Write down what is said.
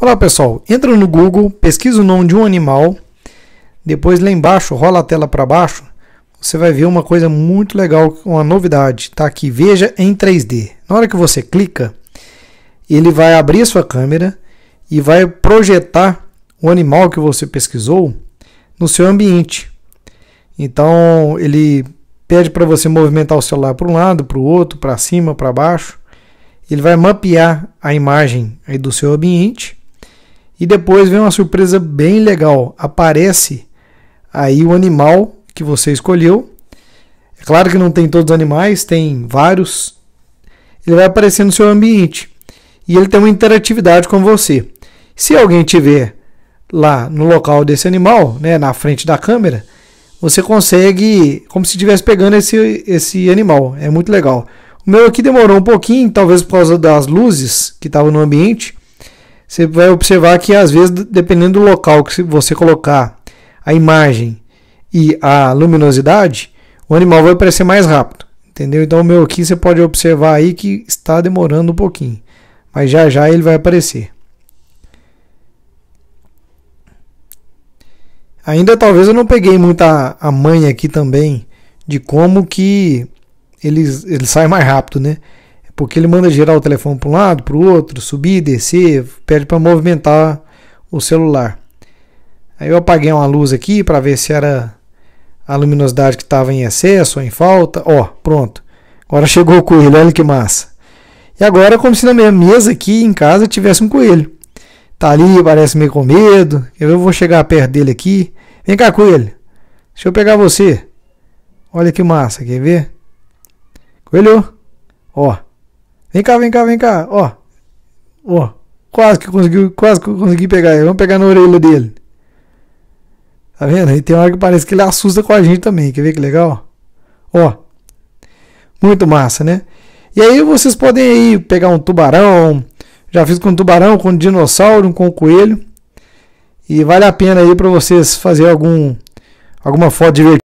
Olá pessoal, entra no Google, pesquisa o nome de um animal, depois lá embaixo, rola a tela para baixo, você vai ver uma coisa muito legal, uma novidade, tá aqui, veja em 3D. Na hora que você clica, ele vai abrir a sua câmera e vai projetar o animal que você pesquisou no seu ambiente. Então ele pede para você movimentar o celular para um lado, para o outro, para cima, para baixo. Ele vai mapear a imagem aí do seu ambiente e depois vem uma surpresa bem legal. Aparece aí o animal que você escolheu. É claro que não tem todos os animais, tem vários. Ele vai aparecer no seu ambiente e ele tem uma interatividade com você. Se alguém tiver lá no local desse animal, né, na frente da câmera, você consegue como se estivesse pegando esse, esse animal. É muito legal. O meu aqui demorou um pouquinho, talvez por causa das luzes que estavam no ambiente, você vai observar que às vezes, dependendo do local que você colocar a imagem e a luminosidade, o animal vai aparecer mais rápido. Entendeu? Então o meu aqui você pode observar aí que está demorando um pouquinho. Mas já já ele vai aparecer. Ainda talvez eu não peguei muita a manha aqui também de como que ele, ele sai mais rápido, né? porque ele manda girar o telefone para um lado, para o outro, subir, descer, pede para movimentar o celular. Aí eu apaguei uma luz aqui para ver se era a luminosidade que estava em excesso ou em falta. Ó, pronto. Agora chegou o coelho, olha que massa. E agora é como se na minha mesa aqui em casa tivesse um coelho. Tá ali, parece meio com medo. Eu vou chegar perto dele aqui. Vem cá, coelho. Deixa eu pegar você. Olha que massa, quer ver? Coelho. Ó. Vem cá, vem cá, vem cá. Ó. Ó. Quase que conseguiu, quase que consegui pegar ele. Vamos pegar na orelha dele. Tá vendo? E tem hora que parece que ele assusta com a gente também. Quer ver que legal? Ó. Muito massa, né? E aí vocês podem aí pegar um tubarão. Já fiz com tubarão, com dinossauro, com coelho. E vale a pena aí para vocês fazer algum alguma foto divertida.